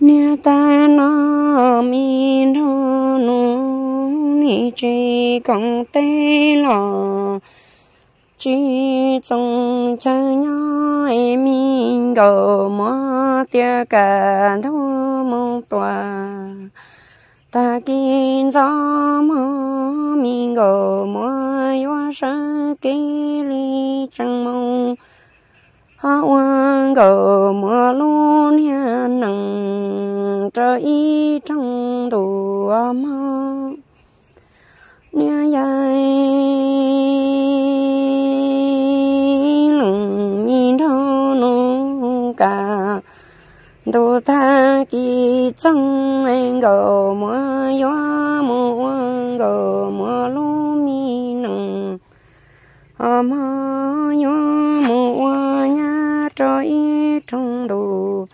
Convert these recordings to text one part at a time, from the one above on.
Nia ta nó mi nó nó chỉ công tê lò chỉ trong cha nhỏ em mình gò mò tia cả thu mong tòa ta kiến gió mò mình gò mò yo sáng kê ly trăng mong hoa quang gò mò rơ y trong đồ mơ nia dài lùng mi đâu nụ cả đồ ta kỳ trong anh gò mưa gió mưa gò mưa lu mi nùng mơ gió mưa nhà trời trong đồ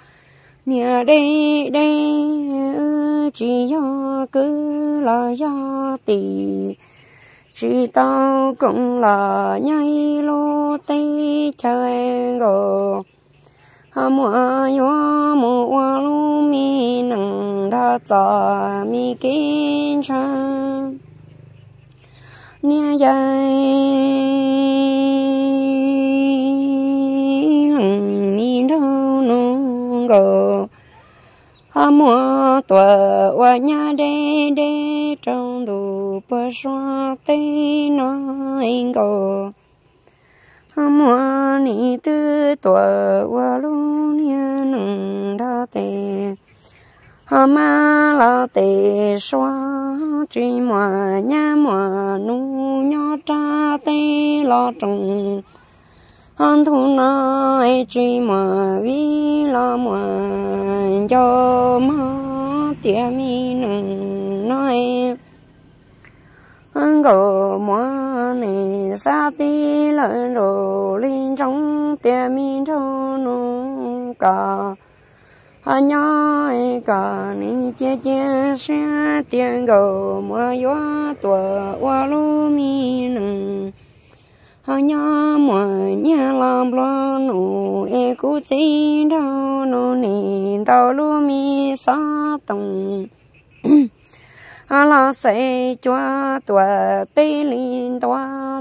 nhà đây đây chỉ do cứ là do tỷ chỉ tao cũng là nhai lô tây chơi ngô hà mùa yo mùa lô mi nằng đã cho mi kinh cha nhà dài tua wa nhà đê đê trong đủ bờ xoa tê nó anh cô mua ni tư tua wa lu nia nung đa tê hôm mà là tê xoa chỉ mua nhà mua nu nhỏ cha tê lo trồng hôn thu nói chỉ mua vì lo mua cho mua tiệm nung nói hương gỗ múa này xa tí lợn đồ lên trong tiệm mi thâu nung cả hà nhói cả nên chia chia xe tiệm gỗ múa gió tua ô lô mi nung nhớ mùa nhà làm lo nụ e cú chỉ đâu nụ nì tàu lu mi sa tông à la sẽ cho tuổi tây linh tuổi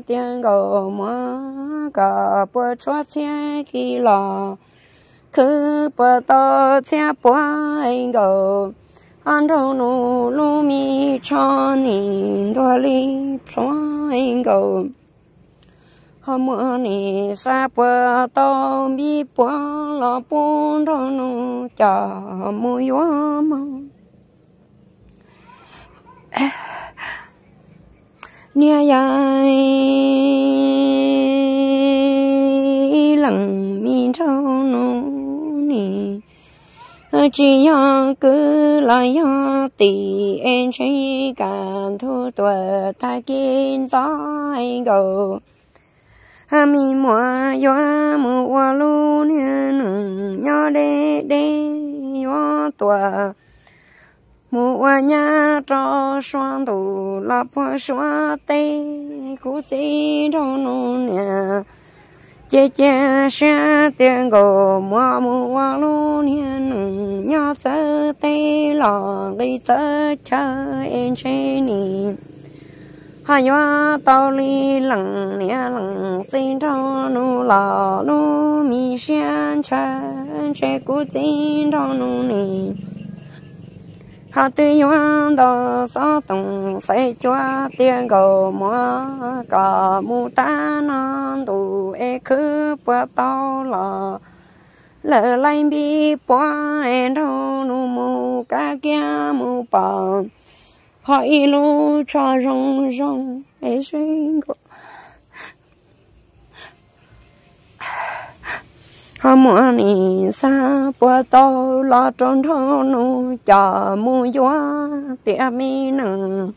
tiếng gò mà cả bữa cho xe kỳ lò cứ bữa to xe bữa anh gò anh đâu nụ lu mi cho nì tuổi linh anh hôm nay sa bờ to bi bờ lo bún đó nu chờ mua gió mong nia yai lăng mi trâu nu ni chỉ ya cứ là ya tì em chỉ cần thu tuổi ta kiến gió anh ha mi mua yo mua lu nia nung nho đê đê yo tua mua nhà cho xoan tu la po xoa tê cú chỉ đâu nu nia chế chế xe tiền gồ mua mua lu nia nung nho tê lò đi tê chơi em chơi hai yo tao li lăng nia lăng xin cho nu lo nu mi xian cha che cu xin cho nu ni hà tư yo đó sa tông sẽ cho tiền gò mua cả mu ta non đủ e cứ bữa tao lo lỡ lại bị bỏ em đâu nu mu cá kia mu bằng hỏi lu cho rong rong ấy sinh của họ mua nì sa bữa to lo tròn thâu nu chờ mua gió tiệm mi nằng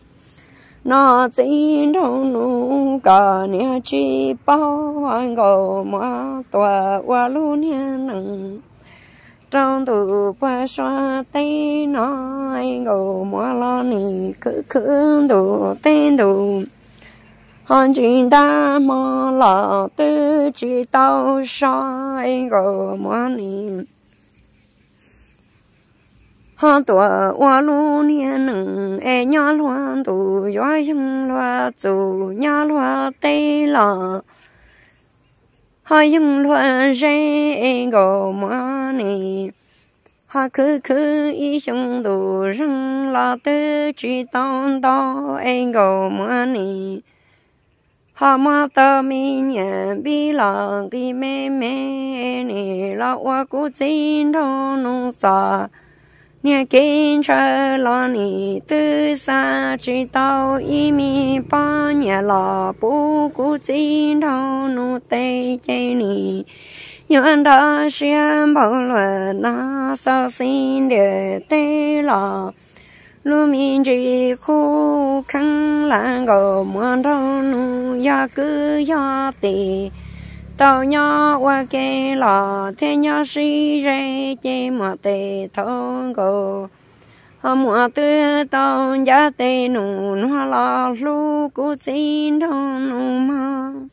nó chỉ đâu nu cả nhà chỉ bao anh gò mà tòa qua lu nè nằng trong tù qua xoa tay nó anh ngủ mua lo nỉ cứ cứ đủ tên đủ hòn chuyện ta mò lọ tư chỉ tao xoa anh ngủ mua nỉ họ tuổi qua lu niên nừng e nhá loa tù gió chim loa tù nhá loa tây lọ họ dùng loa rê ngủ mua này ha cứ cứ ý chung đủ răng là tư chỉ tông đó anh gò mưa này hà mà ta mi nhà bi lòng đi mẹ mẹ này là qua cố xin thô nông xa nhà kiến chờ là nị tư xa chỉ tao ý mi ba nhà là bố cố xin thô nông tây chơi nị nhân đó xem bảo luận na sao xin để tê lọ lu min chỉ khu khăn lãng gò muôn đó nụ ya cứ ya tì tàu nhỏ qua kê lọ thế nhỏ si rê chê mà tê thôn gò hôm mùa tư tàu giá tê nụ hoa lọ lu cú xin thôn nụ mà